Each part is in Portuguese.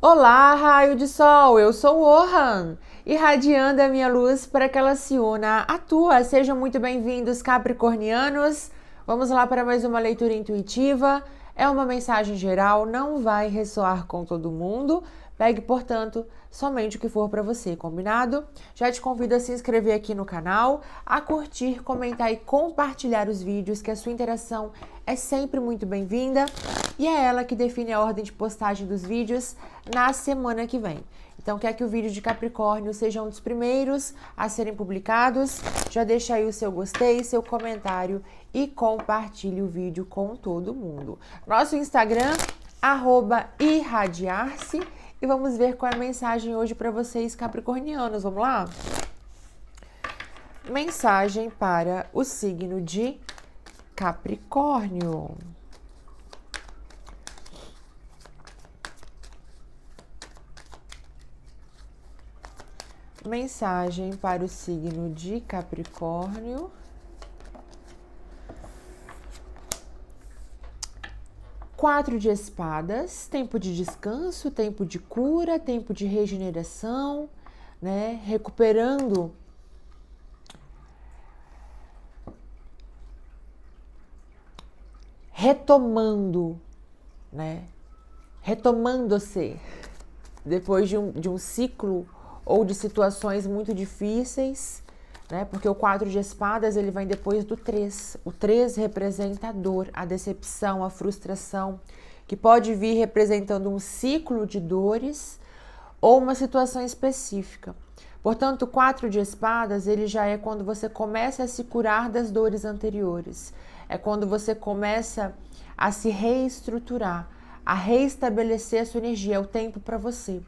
Olá, raio de sol, eu sou o Orhan, irradiando a minha luz para que ela se una à tua. Sejam muito bem-vindos, capricornianos. Vamos lá para mais uma leitura intuitiva. É uma mensagem geral, não vai ressoar com todo mundo, Pegue, portanto, somente o que for para você, combinado? Já te convido a se inscrever aqui no canal, a curtir, comentar e compartilhar os vídeos, que a sua interação é sempre muito bem-vinda e é ela que define a ordem de postagem dos vídeos na semana que vem. Então, quer que o vídeo de Capricórnio seja um dos primeiros a serem publicados? Já deixa aí o seu gostei, seu comentário e compartilhe o vídeo com todo mundo. Nosso Instagram, irradiar-se e vamos ver qual é a mensagem hoje para vocês, capricornianos. Vamos lá? Mensagem para o signo de Capricórnio. Mensagem para o signo de Capricórnio. Quatro de espadas, tempo de descanso, tempo de cura, tempo de regeneração, né? Recuperando retomando, né? Retomando-se depois de um, de um ciclo ou de situações muito difíceis né? Porque o quatro de espadas ele vem depois do 3. O 3 representa a dor, a decepção, a frustração, que pode vir representando um ciclo de dores ou uma situação específica. Portanto, o 4 de espadas ele já é quando você começa a se curar das dores anteriores. É quando você começa a se reestruturar, a reestabelecer a sua energia, é o tempo para você.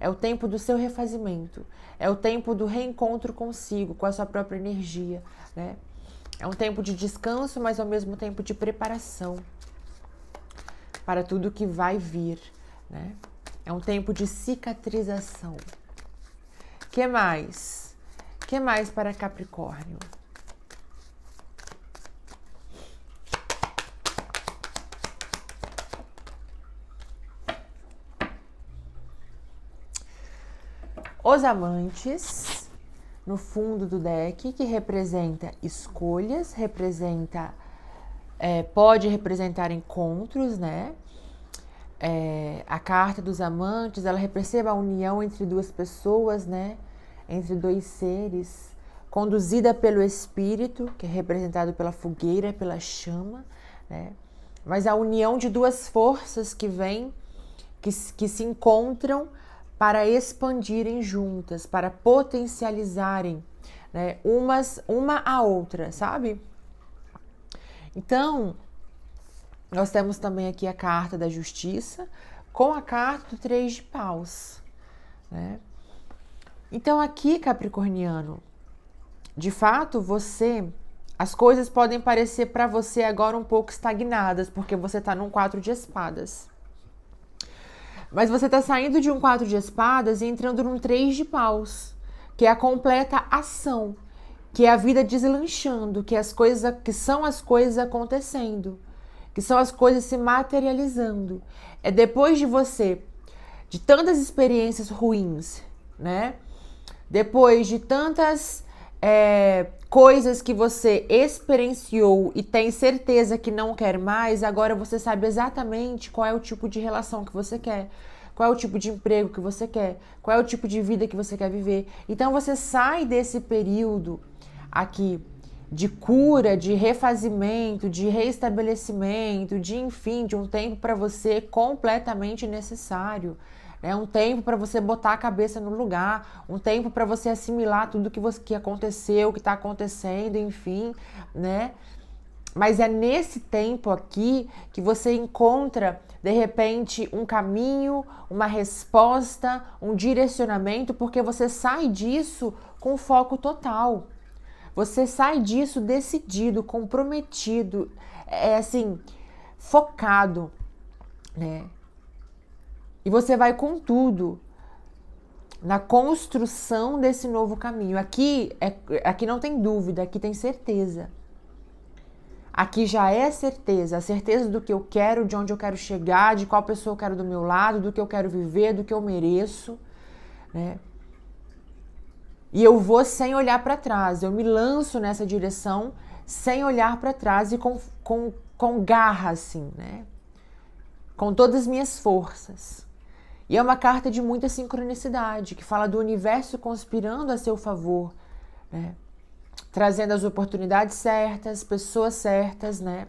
É o tempo do seu refazimento. É o tempo do reencontro consigo, com a sua própria energia, né? É um tempo de descanso, mas ao mesmo tempo de preparação para tudo que vai vir, né? É um tempo de cicatrização. Que mais? Que mais para Capricórnio? os amantes no fundo do deck, que representa escolhas, representa é, pode representar encontros, né? É, a carta dos amantes, ela representa a união entre duas pessoas, né? Entre dois seres, conduzida pelo espírito, que é representado pela fogueira, pela chama, né? Mas a união de duas forças que vêm, que, que se encontram para expandirem juntas, para potencializarem né, umas, uma a outra, sabe? Então, nós temos também aqui a carta da justiça com a carta do três de paus, né? Então, aqui, Capricorniano, de fato, você. As coisas podem parecer para você agora um pouco estagnadas, porque você está num quatro de espadas. Mas você está saindo de um quatro de espadas e entrando num três de paus, que é a completa ação, que é a vida deslanchando, que é as coisas que são as coisas acontecendo, que são as coisas se materializando. É depois de você de tantas experiências ruins, né? Depois de tantas é, coisas que você experienciou e tem certeza que não quer mais, agora você sabe exatamente qual é o tipo de relação que você quer. Qual é o tipo de emprego que você quer? Qual é o tipo de vida que você quer viver? Então você sai desse período aqui de cura, de refazimento, de reestabelecimento, de enfim, de um tempo para você completamente necessário né? Um tempo para você botar a cabeça no lugar, um tempo para você assimilar tudo que você que aconteceu, que está acontecendo, enfim, né? Mas é nesse tempo aqui que você encontra, de repente, um caminho, uma resposta, um direcionamento, porque você sai disso com foco total. Você sai disso decidido, comprometido, é assim, focado, né? E você vai com tudo na construção desse novo caminho. Aqui, é, aqui não tem dúvida, aqui tem certeza. Aqui já é certeza, a certeza do que eu quero, de onde eu quero chegar, de qual pessoa eu quero do meu lado, do que eu quero viver, do que eu mereço, né? E eu vou sem olhar para trás, eu me lanço nessa direção sem olhar para trás e com, com, com garra, assim, né? Com todas as minhas forças. E é uma carta de muita sincronicidade, que fala do universo conspirando a seu favor, né? trazendo as oportunidades certas, pessoas certas, né?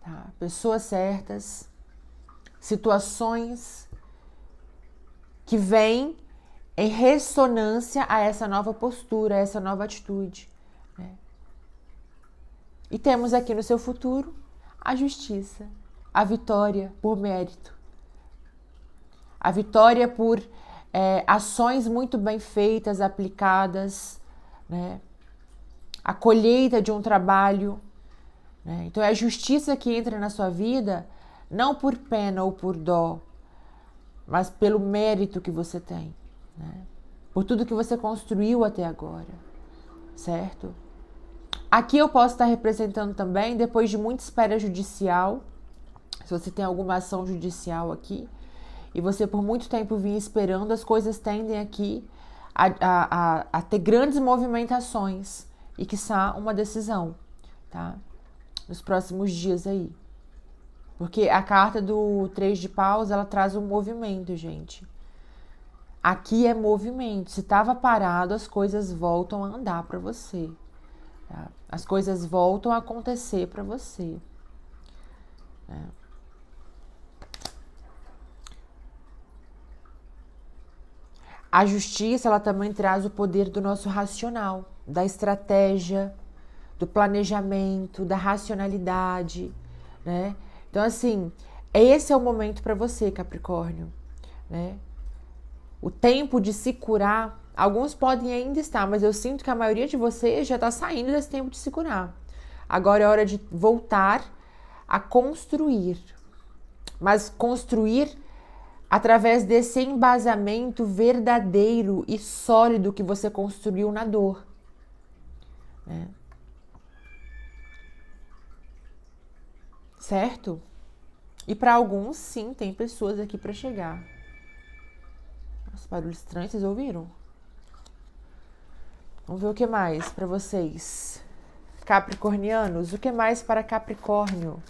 Tá? Pessoas certas, situações que vêm em ressonância a essa nova postura, a essa nova atitude. Né? E temos aqui no seu futuro a justiça, a vitória por mérito a vitória por é, ações muito bem feitas, aplicadas, né? a colheita de um trabalho. Né? Então é a justiça que entra na sua vida, não por pena ou por dó, mas pelo mérito que você tem, né? por tudo que você construiu até agora, certo? Aqui eu posso estar representando também, depois de muita espera judicial, se você tem alguma ação judicial aqui, e você por muito tempo vinha esperando, as coisas tendem aqui a, a, a, a ter grandes movimentações e, quiçá, uma decisão, tá? Nos próximos dias aí. Porque a carta do 3 de paus, ela traz um movimento, gente. Aqui é movimento. Se estava parado, as coisas voltam a andar para você. Tá? As coisas voltam a acontecer para você. Né? A justiça, ela também traz o poder do nosso racional, da estratégia, do planejamento, da racionalidade, né? Então, assim, esse é o momento para você, Capricórnio, né? O tempo de se curar, alguns podem ainda estar, mas eu sinto que a maioria de vocês já está saindo desse tempo de se curar. Agora é hora de voltar a construir, mas construir através desse embasamento verdadeiro e sólido que você construiu na dor. Né? Certo? E para alguns, sim, tem pessoas aqui para chegar. Os barulhos estranhos, vocês ouviram? Vamos ver o que mais para vocês. Capricornianos, o que mais para Capricórnio?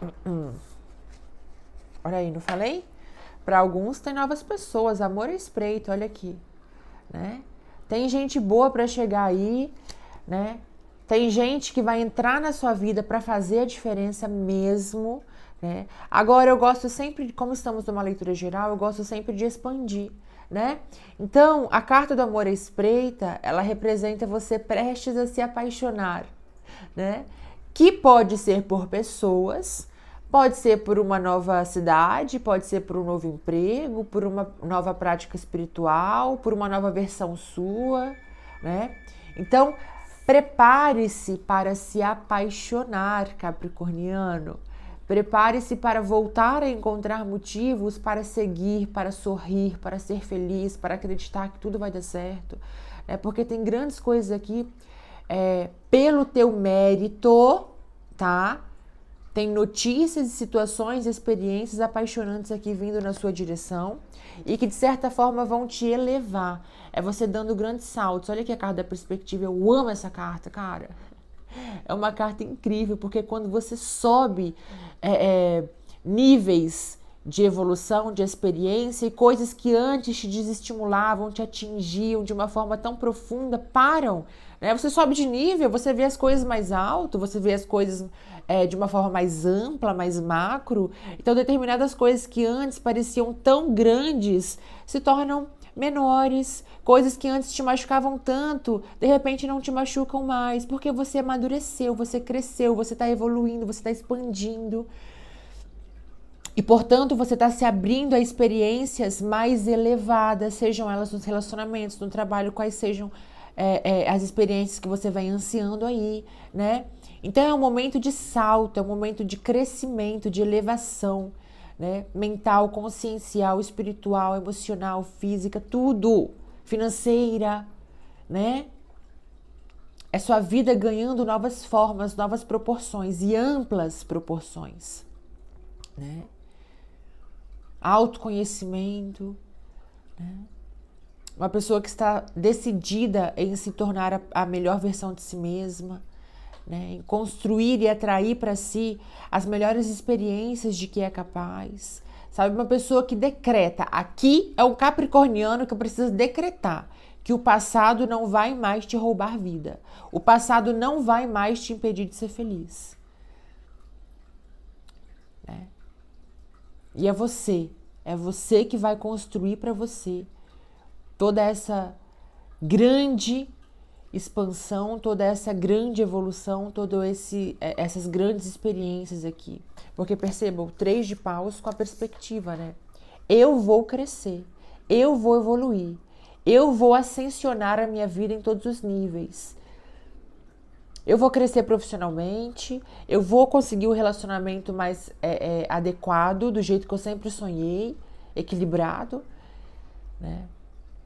Hum, hum. Olha aí, não falei? Para alguns tem novas pessoas, amor e espreito, olha aqui, né? Tem gente boa para chegar aí, né? Tem gente que vai entrar na sua vida para fazer a diferença mesmo, né? Agora eu gosto sempre, como estamos numa leitura geral, eu gosto sempre de expandir, né? Então, a carta do amor espreita, ela representa você prestes a se apaixonar, né? que pode ser por pessoas, pode ser por uma nova cidade, pode ser por um novo emprego, por uma nova prática espiritual, por uma nova versão sua, né? Então, prepare-se para se apaixonar, Capricorniano. Prepare-se para voltar a encontrar motivos para seguir, para sorrir, para ser feliz, para acreditar que tudo vai dar certo. Né? Porque tem grandes coisas aqui é, pelo teu mérito, tá? Tem notícias e situações, experiências apaixonantes aqui vindo na sua direção e que de certa forma vão te elevar. É você dando grandes saltos. Olha aqui a carta da perspectiva. Eu amo essa carta, cara. É uma carta incrível porque quando você sobe é, é, níveis de evolução, de experiência e coisas que antes te desestimulavam, te atingiam de uma forma tão profunda, param né? Você sobe de nível, você vê as coisas mais alto, você vê as coisas é, de uma forma mais ampla, mais macro. Então, determinadas coisas que antes pareciam tão grandes se tornam menores, coisas que antes te machucavam tanto, de repente não te machucam mais, porque você amadureceu, você cresceu, você está evoluindo, você está expandindo. E, portanto, você está se abrindo a experiências mais elevadas, sejam elas nos relacionamentos, no trabalho, quais sejam é, é, as experiências que você vai ansiando aí, né? Então é um momento de salto, é um momento de crescimento, de elevação, né? Mental, consciencial, espiritual, emocional, física, tudo, financeira, né? É sua vida ganhando novas formas, novas proporções e amplas proporções, né? Autoconhecimento, né? uma pessoa que está decidida em se tornar a, a melhor versão de si mesma, né? em construir e atrair para si as melhores experiências de que é capaz. Sabe, uma pessoa que decreta. Aqui é o capricorniano que precisa decretar que o passado não vai mais te roubar vida. O passado não vai mais te impedir de ser feliz. Né? E é você, é você que vai construir para você toda essa grande expansão, toda essa grande evolução, todo esse é, essas grandes experiências aqui. Porque percebam, três de paus com a perspectiva, né? Eu vou crescer, eu vou evoluir, eu vou ascensionar a minha vida em todos os níveis. Eu vou crescer profissionalmente, eu vou conseguir o um relacionamento mais é, é, adequado, do jeito que eu sempre sonhei, equilibrado, né?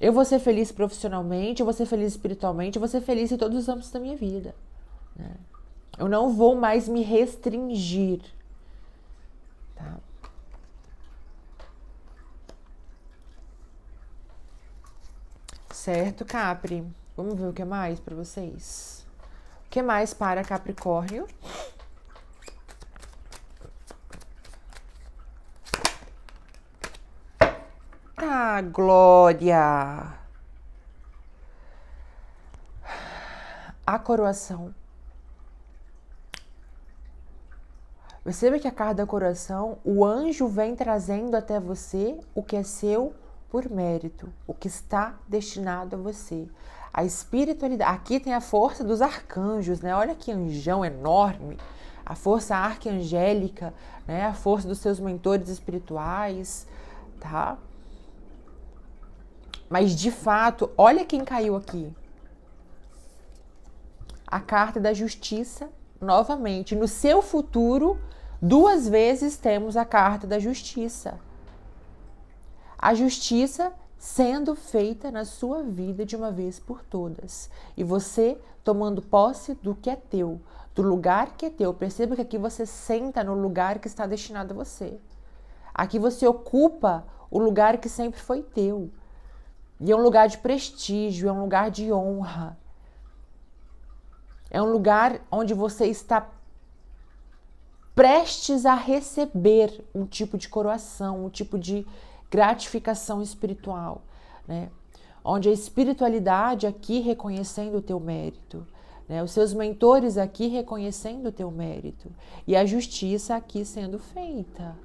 Eu vou ser feliz profissionalmente, eu vou ser feliz espiritualmente, eu vou ser feliz em todos os âmbitos da minha vida. Né? Eu não vou mais me restringir. Tá? Certo, Capri? Vamos ver o que mais para vocês. O que mais para Capricórnio? glória. A coroação. Perceba que a carta da coroação, o anjo vem trazendo até você o que é seu por mérito, o que está destinado a você. A espiritualidade. Aqui tem a força dos arcanjos, né? Olha que anjão enorme a força arquangélica, né, a força dos seus mentores espirituais, tá? Mas de fato, olha quem caiu aqui. A carta da justiça, novamente. No seu futuro, duas vezes temos a carta da justiça. A justiça sendo feita na sua vida de uma vez por todas. E você tomando posse do que é teu, do lugar que é teu. Perceba que aqui você senta no lugar que está destinado a você. Aqui você ocupa o lugar que sempre foi teu. E é um lugar de prestígio, é um lugar de honra. É um lugar onde você está prestes a receber um tipo de coroação, um tipo de gratificação espiritual, né? Onde a espiritualidade aqui reconhecendo o teu mérito, né? Os seus mentores aqui reconhecendo o teu mérito e a justiça aqui sendo feita.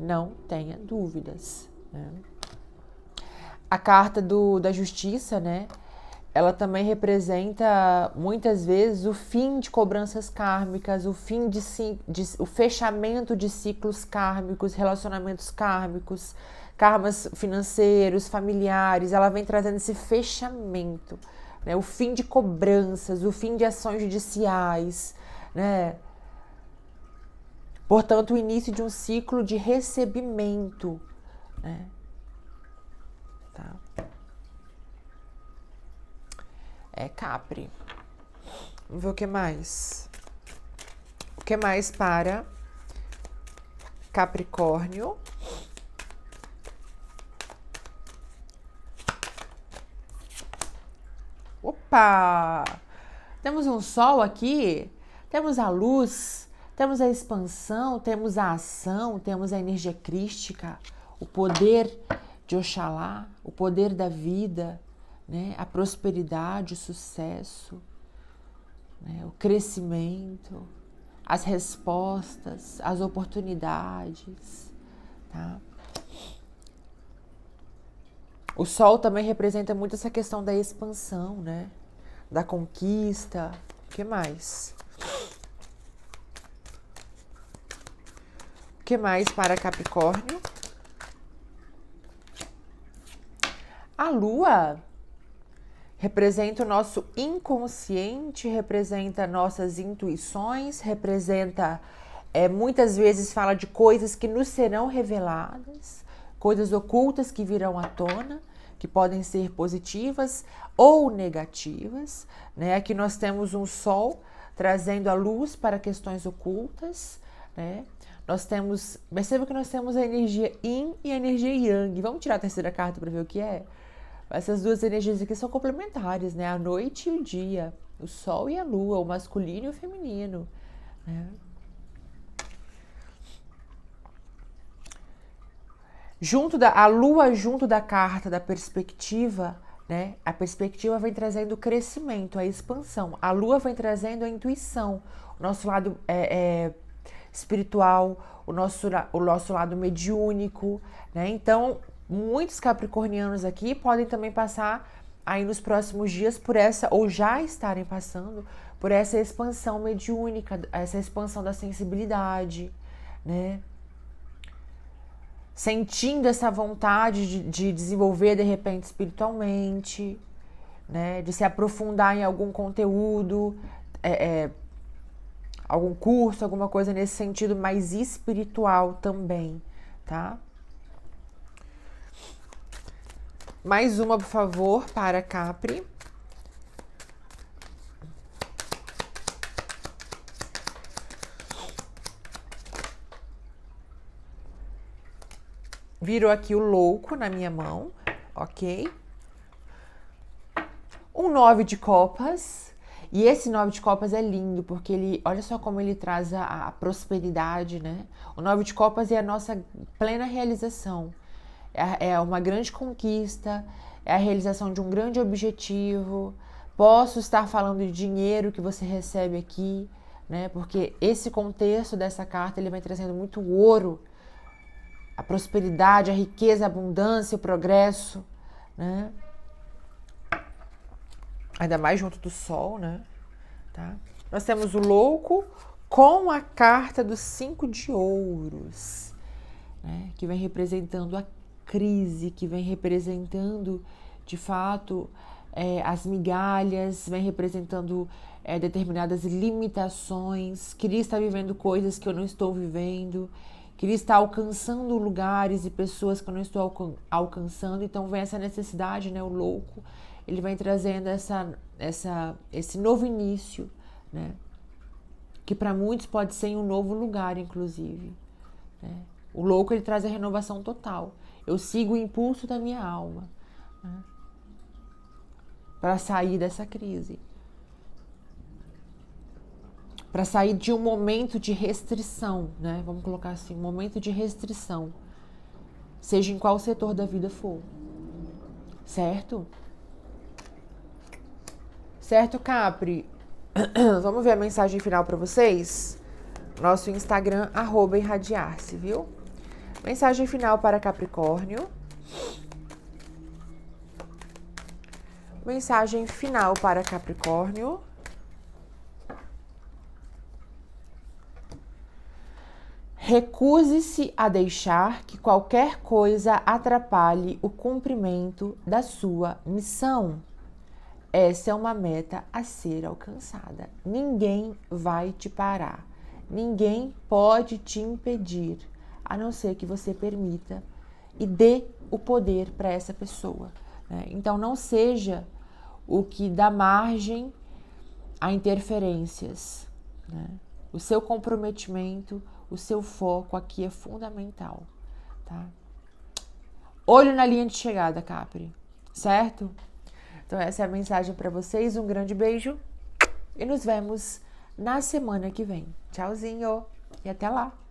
Não tenha dúvidas, né? A carta do, da justiça, né? Ela também representa muitas vezes o fim de cobranças kármicas, o fim de, de o fechamento de ciclos kármicos, relacionamentos kármicos, karmas financeiros, familiares. Ela vem trazendo esse fechamento, né? O fim de cobranças, o fim de ações judiciais, né? Portanto, o início de um ciclo de recebimento, né? tá? É Capri. Vamos ver o que mais. O que mais para Capricórnio? Opa! Temos um sol aqui, temos a luz, temos a expansão, temos a ação, temos a energia crística, o poder de Oxalá, o poder da vida, né? a prosperidade, o sucesso, né? o crescimento, as respostas, as oportunidades. Tá? O sol também representa muito essa questão da expansão, né? Da conquista. O que mais? O que mais para Capricórnio? A lua representa o nosso inconsciente, representa nossas intuições, representa é, muitas vezes fala de coisas que nos serão reveladas, coisas ocultas que virão à tona, que podem ser positivas ou negativas. Né? Aqui nós temos um sol trazendo a luz para questões ocultas. Né? Nós temos, perceba que nós temos a energia yin e a energia yang. Vamos tirar a terceira carta para ver o que é? Essas duas energias aqui são complementares, né? A noite e o dia, o sol e a lua, o masculino e o feminino, né? Junto da a lua junto da carta da perspectiva, né? A perspectiva vem trazendo o crescimento, a expansão. A lua vem trazendo a intuição, o nosso lado é, é espiritual, o nosso, o nosso lado mediúnico, né? Então, Muitos capricornianos aqui podem também passar aí nos próximos dias por essa, ou já estarem passando, por essa expansão mediúnica, essa expansão da sensibilidade, né? Sentindo essa vontade de, de desenvolver de repente espiritualmente, né? De se aprofundar em algum conteúdo, é, é, algum curso, alguma coisa nesse sentido mais espiritual também, tá? Mais uma, por favor, para Capri. Virou aqui o louco na minha mão, ok? Um nove de copas. E esse nove de copas é lindo, porque ele, olha só como ele traz a, a prosperidade, né? O nove de copas é a nossa plena realização é, é uma grande conquista, é a realização de um grande objetivo. Posso estar falando de dinheiro que você recebe aqui, né? Porque esse contexto dessa carta ele vai trazendo muito ouro, a prosperidade, a riqueza, a abundância, o progresso, né? Ainda mais junto do sol, né? Tá? Nós temos o louco com a carta dos cinco de ouros, né? Que vem representando a crise que vem representando, de fato, é, as migalhas, vem representando é, determinadas limitações. Queria estar vivendo coisas que eu não estou vivendo. Queria estar alcançando lugares e pessoas que eu não estou alcan alcançando. Então vem essa necessidade, né? O louco, ele vem trazendo essa, essa, esse novo início, né? Que para muitos pode ser em um novo lugar, inclusive. Né? O louco ele traz a renovação total. Eu sigo o impulso da minha alma né? para sair dessa crise. Para sair de um momento de restrição, né? Vamos colocar assim, um momento de restrição. Seja em qual setor da vida for. Certo? Certo, Capri? Vamos ver a mensagem final para vocês? Nosso Instagram, irradiar-se, viu? Mensagem final para Capricórnio. Mensagem final para Capricórnio. Recuse-se a deixar que qualquer coisa atrapalhe o cumprimento da sua missão. Essa é uma meta a ser alcançada. Ninguém vai te parar. Ninguém pode te impedir a não ser que você permita e dê o poder para essa pessoa. Né? Então, não seja o que dá margem a interferências. Né? O seu comprometimento, o seu foco aqui é fundamental. Tá? Olho na linha de chegada, Capri, certo? Então, essa é a mensagem para vocês. Um grande beijo e nos vemos na semana que vem. Tchauzinho e até lá!